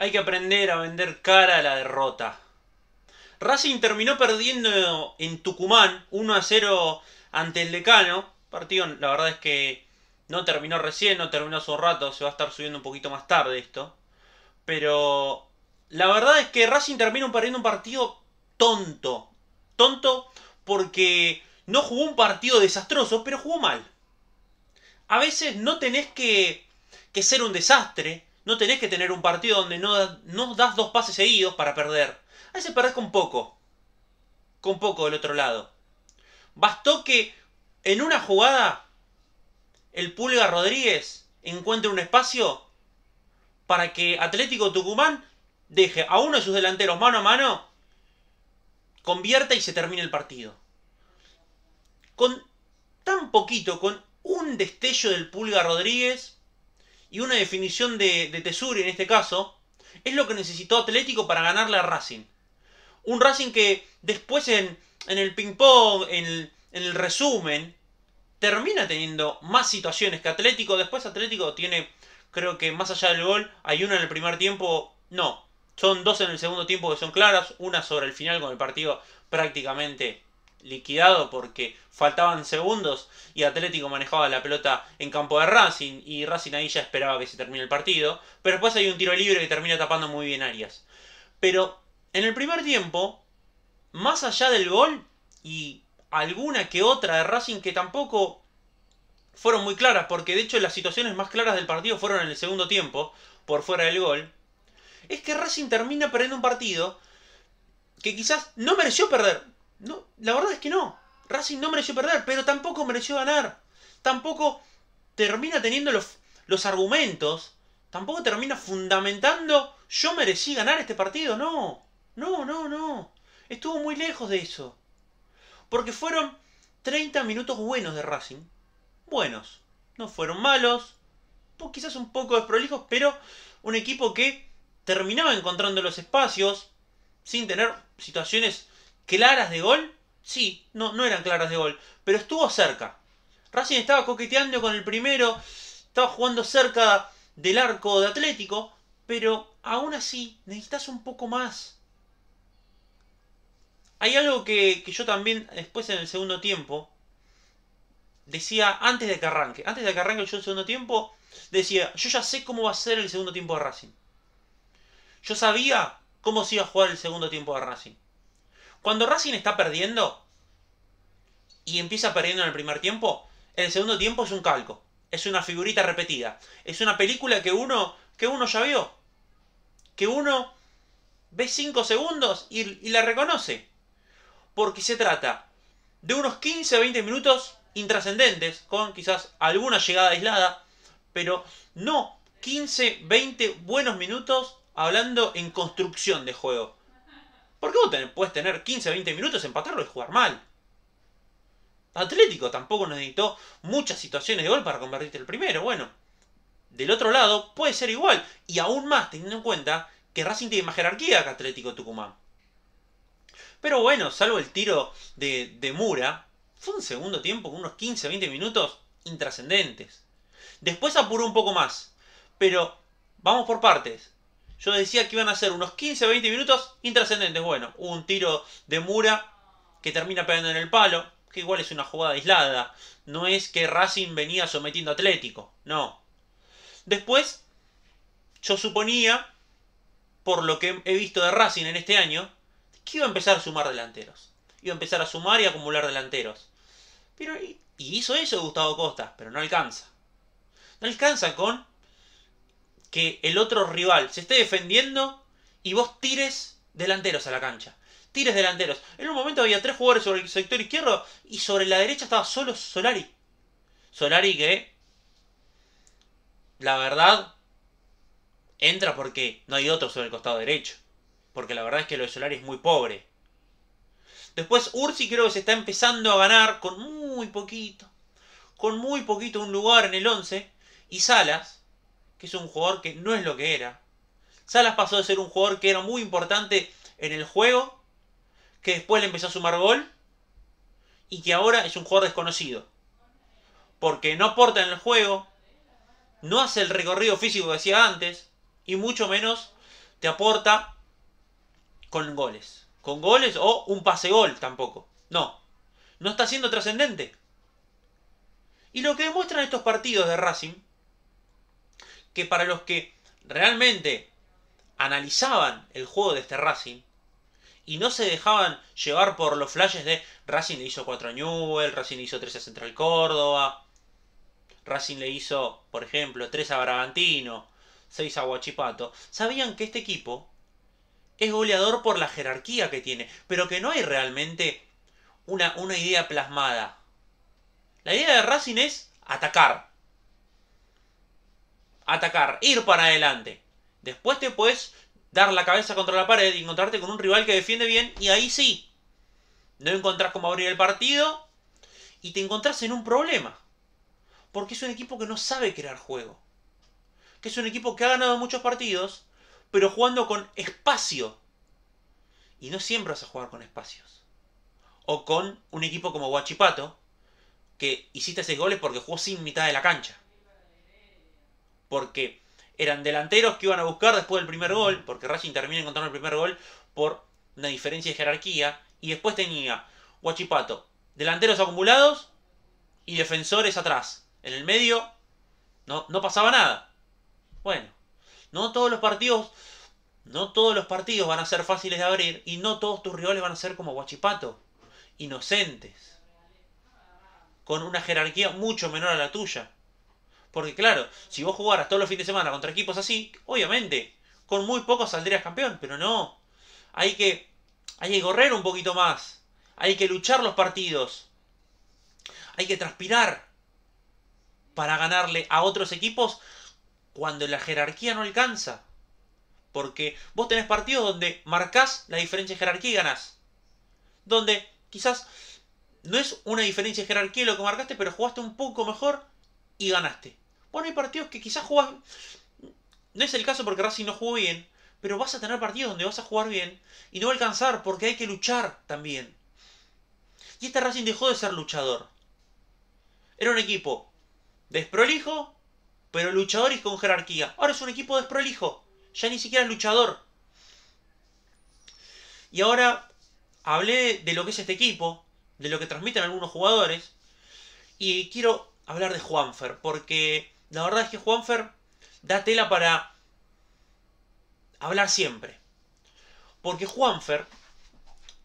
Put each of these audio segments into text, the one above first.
Hay que aprender a vender cara a la derrota. Racing terminó perdiendo en Tucumán 1 a 0 ante el Decano. Partido, la verdad es que no terminó recién, no terminó hace un rato, se va a estar subiendo un poquito más tarde esto. Pero la verdad es que Racing terminó perdiendo un partido tonto. Tonto porque no jugó un partido desastroso, pero jugó mal. A veces no tenés que, que ser un desastre no tenés que tener un partido donde no, das, dos pases seguidos para perder. A veces perdés con poco. Con poco del otro lado. Bastó que en una jugada el Pulga Rodríguez encuentre un espacio para que Atlético Tucumán deje a uno de sus delanteros mano a mano, convierta y se termine el partido. Con tan poquito, con un destello del Pulga Rodríguez, y una definición de, Tesuri en este caso, es lo que necesitó Atlético para ganarle a Racing. Un Racing que después en, el ping-pong, en, en, el resumen, termina teniendo más situaciones que Atlético. Después Atlético tiene, creo que más allá del gol, hay una en el primer tiempo, no. Son dos en el segundo tiempo que son claras, una sobre el final con el partido prácticamente liquidado porque faltaban segundos y Atlético manejaba la pelota en campo de Racing y Racing ahí ya esperaba que se termine el partido, pero después hay un tiro libre que termina tapando muy bien Arias. Pero en el primer tiempo, más allá del gol y alguna que otra de Racing que tampoco fueron muy claras, porque de hecho las situaciones más claras del partido fueron en el segundo tiempo, por fuera del gol, es que Racing termina perdiendo un partido que quizás no mereció perder, la verdad es que no. Racing no mereció perder, pero tampoco mereció ganar. Tampoco termina teniendo los, los argumentos. Tampoco termina fundamentando yo merecí ganar este partido. No, no, no, no. Estuvo muy lejos de eso. Porque fueron 30 minutos buenos de Racing. Buenos. No fueron malos. quizás un poco desprolijos, pero un equipo que terminaba encontrando los espacios sin tener situaciones ¿Claras de gol? Sí, no, no eran claras de gol, pero estuvo cerca. Racing estaba coqueteando con el primero, estaba jugando cerca del arco de Atlético, pero aún así necesitas un poco más. Hay algo que, que yo también después en el segundo tiempo decía antes de que arranque. Antes de que arranque el segundo tiempo, decía, yo ya sé cómo va a ser el segundo tiempo de Racing. Yo sabía cómo se iba a jugar el segundo tiempo de Racing. Cuando Racing está perdiendo y empieza perdiendo en el primer tiempo, el segundo tiempo es un calco. Es una figurita repetida. Es una película que uno, que uno ya vio. Que uno ve 5 segundos y, la reconoce. Porque se trata de unos 15 20 minutos intrascendentes, con quizás alguna llegada aislada, pero no 15, 20 buenos minutos hablando en construcción de juego. ¿Por qué vos puedes tener 15, 20 minutos, empatarlo y jugar mal? Atlético tampoco necesitó muchas situaciones de gol para convertirte el primero. Bueno, del otro lado puede ser igual. Y aún más teniendo en cuenta que Racing tiene más jerarquía que Atlético Tucumán. Pero bueno, salvo el tiro de, de Mura, fue un segundo tiempo, con unos 15, 20 minutos intrascendentes. Después apuró un poco más. Pero vamos por partes. Yo decía que iban a ser unos 15-20 o minutos intrascendentes. Bueno, un tiro de Mura que termina pegando en el palo, que igual es una jugada aislada. No es que Racing venía sometiendo a Atlético, no. Después, yo suponía, por lo que he visto de Racing en este año, que iba a empezar a sumar delanteros. Iba a empezar a sumar y acumular delanteros. Pero, y hizo eso Gustavo Costa, pero no alcanza. No alcanza con que el otro rival se esté defendiendo y vos tires delanteros a la cancha. Tires delanteros. En un momento había tres jugadores sobre el sector izquierdo y sobre la derecha estaba solo Solari. Solari que, la verdad, entra porque no hay otro sobre el costado derecho. Porque la verdad es que lo de Solari es muy pobre. Después Ursi creo que se está empezando a ganar con muy poquito. Con muy poquito un lugar en el 11. Y Salas, que es un jugador que no es lo que era. Salas pasó de ser un jugador que era muy importante en el juego, que después le empezó a sumar gol y que ahora es un jugador desconocido. Porque no aporta en el juego, no hace el recorrido físico que hacía antes y mucho menos te aporta con goles. Con goles o un pase-gol tampoco. No, no está siendo trascendente. Y lo que demuestran estos partidos de Racing que para los que realmente analizaban el juego de este Racing y no se dejaban llevar por los flashes de Racing le hizo 4 a Newell, Racing le hizo 3 a Central Córdoba, Racing le hizo, por ejemplo, 3 a Bragantino, 6 a Huachipato, sabían que este equipo es goleador por la jerarquía que tiene, pero que no hay realmente una, una idea plasmada. La idea de Racing es atacar atacar, ir para adelante. Después te puedes dar la cabeza contra la pared y encontrarte con un rival que defiende bien y ahí sí. No encontrás cómo abrir el partido y te encontrás en un problema. Porque es un equipo que no sabe crear juego. Que es un equipo que ha ganado muchos partidos, pero jugando con espacio. Y no siempre vas a jugar con espacios. O con un equipo como Guachipato, que hiciste seis goles porque jugó sin mitad de la cancha porque eran delanteros que iban a buscar después del primer gol, porque Racing termina encontrando el primer gol por una diferencia de jerarquía, y después tenía Guachipato, delanteros acumulados y defensores atrás. En el medio no, no pasaba nada. Bueno, no todos los partidos no todos los partidos van a ser fáciles de abrir y no todos tus rivales van a ser como Guachipato, inocentes, con una jerarquía mucho menor a la tuya. Porque claro, si vos jugaras todos los fines de semana contra equipos así, obviamente, con muy poco saldrías campeón, pero no. Hay que, hay que correr un poquito más. Hay que luchar los partidos. Hay que transpirar para ganarle a otros equipos cuando la jerarquía no alcanza. Porque vos tenés partidos donde marcas la diferencia de jerarquía y ganás. Donde quizás no es una diferencia de jerarquía lo que marcaste, pero jugaste un poco mejor y ganaste. Bueno, hay partidos que quizás juegas... No es el caso porque Racing no jugó bien, pero vas a tener partidos donde vas a jugar bien y no va a alcanzar porque hay que luchar también. Y este Racing dejó de ser luchador. Era un equipo desprolijo, pero luchador y con jerarquía. Ahora es un equipo desprolijo, ya ni siquiera es luchador. Y ahora hablé de lo que es este equipo, de lo que transmiten algunos jugadores, y quiero hablar de Juanfer, porque la verdad es que Juanfer da tela para hablar siempre. Porque Juanfer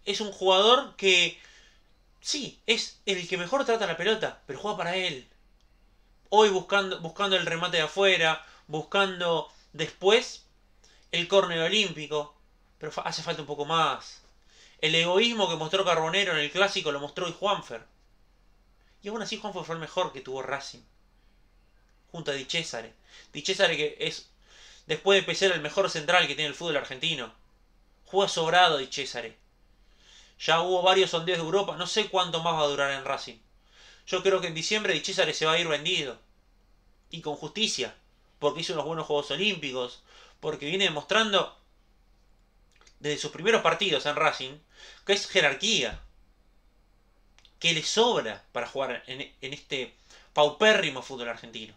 es un jugador que, sí, es el que mejor trata la pelota, pero juega para él. Hoy buscando, buscando el remate de afuera, buscando después el córner olímpico, pero hace falta un poco más. El egoísmo que mostró Carbonero en el clásico lo mostró hoy Juanfer. Y aún así Juanfer fue el mejor que tuvo Racing junto a Di Cesare. Di que es, después de ser el mejor central que tiene el fútbol argentino. Juega sobrado Di Cesare. Ya hubo varios sondeos de Europa, no sé cuánto más va a durar en Racing. Yo creo que en diciembre Di Cesare se va a ir vendido. Y con justicia. Porque hizo unos buenos Juegos Olímpicos. Porque viene demostrando desde sus primeros partidos en Racing que es jerarquía. Que le sobra para jugar en este paupérrimo fútbol argentino.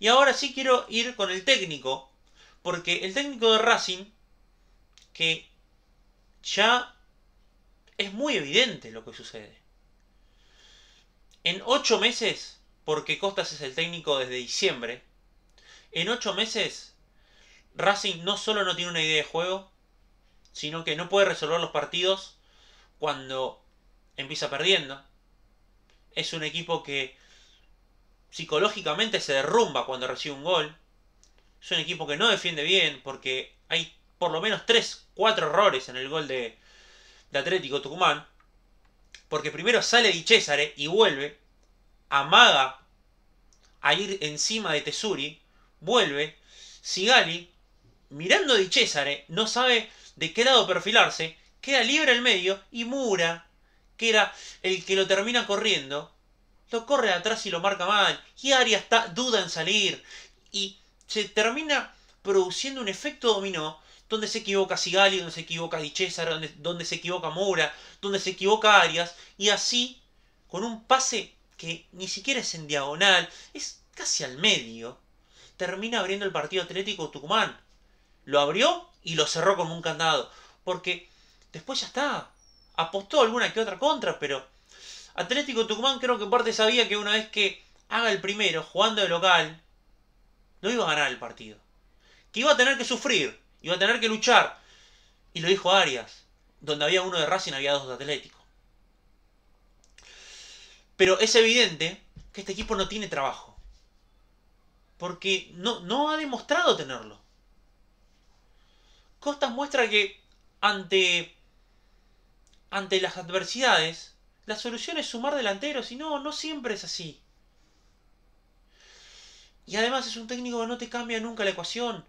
Y ahora sí quiero ir con el técnico, porque el técnico de Racing, que ya es muy evidente lo que sucede. En ocho meses, porque Costas es el técnico desde diciembre, en ocho meses Racing no solo no tiene una idea de juego, sino que no puede resolver los partidos cuando empieza perdiendo. Es un equipo que psicológicamente se derrumba cuando recibe un gol. Es un equipo que no defiende bien porque hay por lo menos 3, 4 errores en el gol de, Atlético Tucumán. Porque primero sale Di Cesare y vuelve, amaga a ir encima de Tesuri, vuelve, Sigali, mirando a Di Cesare, no sabe de qué lado perfilarse, queda libre el medio y Mura, que era el que lo termina corriendo, lo corre atrás y lo marca mal, y Arias está, duda en salir, y se termina produciendo un efecto dominó donde se equivoca Sigali, donde se equivoca Di donde, se equivoca Mura, donde se equivoca Arias, y así, con un pase que ni siquiera es en diagonal, es casi al medio, termina abriendo el partido Atlético Tucumán. Lo abrió y lo cerró como un candado, porque después ya está. Apostó alguna que otra contra, pero Atlético Tucumán creo que en parte sabía que una vez que haga el primero, jugando de local, no iba a ganar el partido. Que iba a tener que sufrir, iba a tener que luchar. Y lo dijo Arias. Donde había uno de Racing había dos de Atlético. Pero es evidente que este equipo no tiene trabajo. Porque no, no ha demostrado tenerlo. Costas muestra que ante, ante las adversidades la solución es sumar delanteros y no, no siempre es así. Y además es un técnico que no te cambia nunca la ecuación.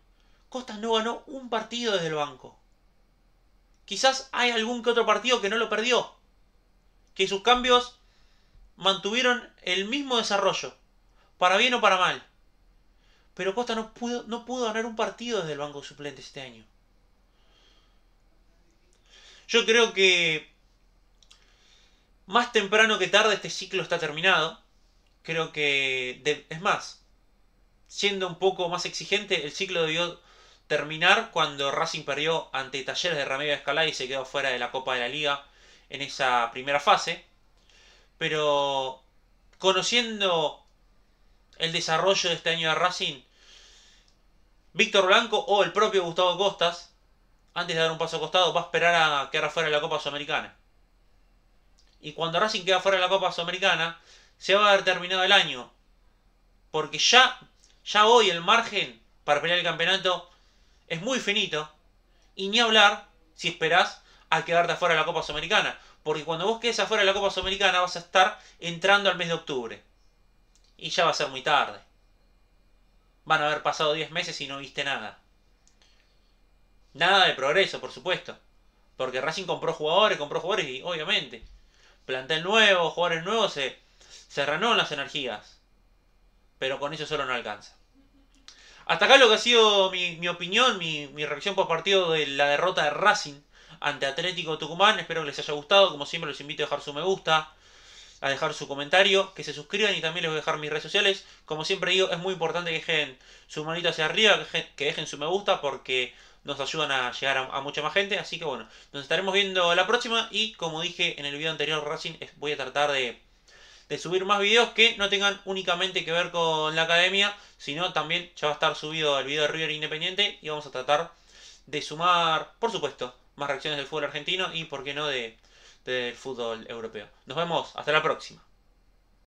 Costas no ganó un partido desde el banco. Quizás hay algún que otro partido que no lo perdió. Que sus cambios mantuvieron el mismo desarrollo. Para bien o para mal. Pero Costa no pudo, no pudo ganar un partido desde el banco suplente este año. Yo creo que más temprano que tarde este ciclo está terminado. Creo que, es más, siendo un poco más exigente, el ciclo debió terminar cuando Racing perdió ante Talleres de Ramírez Escalá y se quedó fuera de la Copa de la Liga en esa primera fase. Pero conociendo el desarrollo de este año de Racing, Víctor Blanco o el propio Gustavo Costas, antes de dar un paso a costado, va a esperar a quedar fuera de la Copa Sudamericana. Y cuando Racing queda fuera de la Copa Sudamericana, se va a haber terminado el año. Porque ya, ya hoy el margen para pelear el campeonato es muy finito. Y ni hablar, si esperás, a quedarte afuera de la Copa Sudamericana. Porque cuando vos quedes afuera de la Copa Sudamericana vas a estar entrando al mes de octubre. Y ya va a ser muy tarde. Van a haber pasado 10 meses y no viste nada. Nada de progreso, por supuesto. Porque Racing compró jugadores, compró jugadores y obviamente plantel nuevo, jugadores nuevos, se, se renovan las energías. Pero con eso solo no alcanza. Hasta acá lo que ha sido mi, opinión, mi, mi reacción por partido de la derrota de Racing ante Atlético Tucumán. Espero que les haya gustado. Como siempre, los invito a dejar su me gusta a dejar su comentario, que se suscriban y también les voy a dejar mis redes sociales. Como siempre digo, es muy importante que dejen su manito hacia arriba, que dejen su me gusta porque nos ayudan a llegar a, mucha más gente. Así que bueno, nos estaremos viendo la próxima. Y como dije en el video anterior, Racing, voy a tratar de, subir más videos que no tengan únicamente que ver con la academia, sino también ya va a estar subido el video de River Independiente y vamos a tratar de sumar, por supuesto, más reacciones del fútbol argentino y, por qué no, de del fútbol europeo. Nos vemos, hasta la próxima.